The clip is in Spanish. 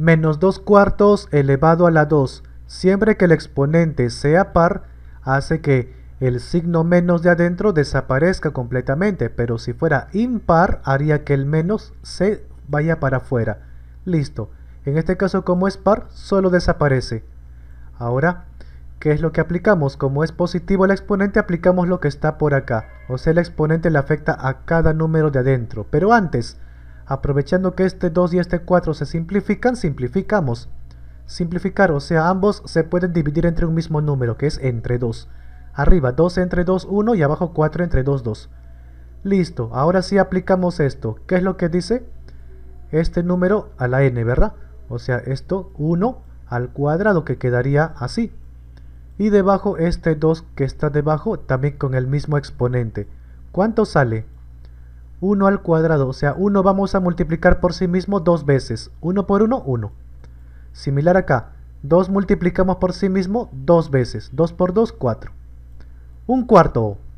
menos 2 cuartos elevado a la 2. Siempre que el exponente sea par, hace que el signo menos de adentro desaparezca completamente, pero si fuera impar, haría que el menos se vaya para afuera. Listo. En este caso, como es par, solo desaparece. Ahora, ¿qué es lo que aplicamos? Como es positivo el exponente, aplicamos lo que está por acá. O sea, el exponente le afecta a cada número de adentro. Pero antes, Aprovechando que este 2 y este 4 se simplifican, simplificamos. Simplificar, o sea, ambos se pueden dividir entre un mismo número, que es entre 2. Arriba 2 entre 2, 1 y abajo 4 entre 2, 2. Listo, ahora sí aplicamos esto. ¿Qué es lo que dice? Este número a la n, ¿verdad? O sea, esto 1 al cuadrado que quedaría así. Y debajo este 2 que está debajo también con el mismo exponente. ¿Cuánto sale? 1 al cuadrado. O sea, 1 vamos a multiplicar por sí mismo dos veces. 1 por 1, 1. Similar acá. 2 multiplicamos por sí mismo dos veces. 2 por 2, 4. Un cuarto.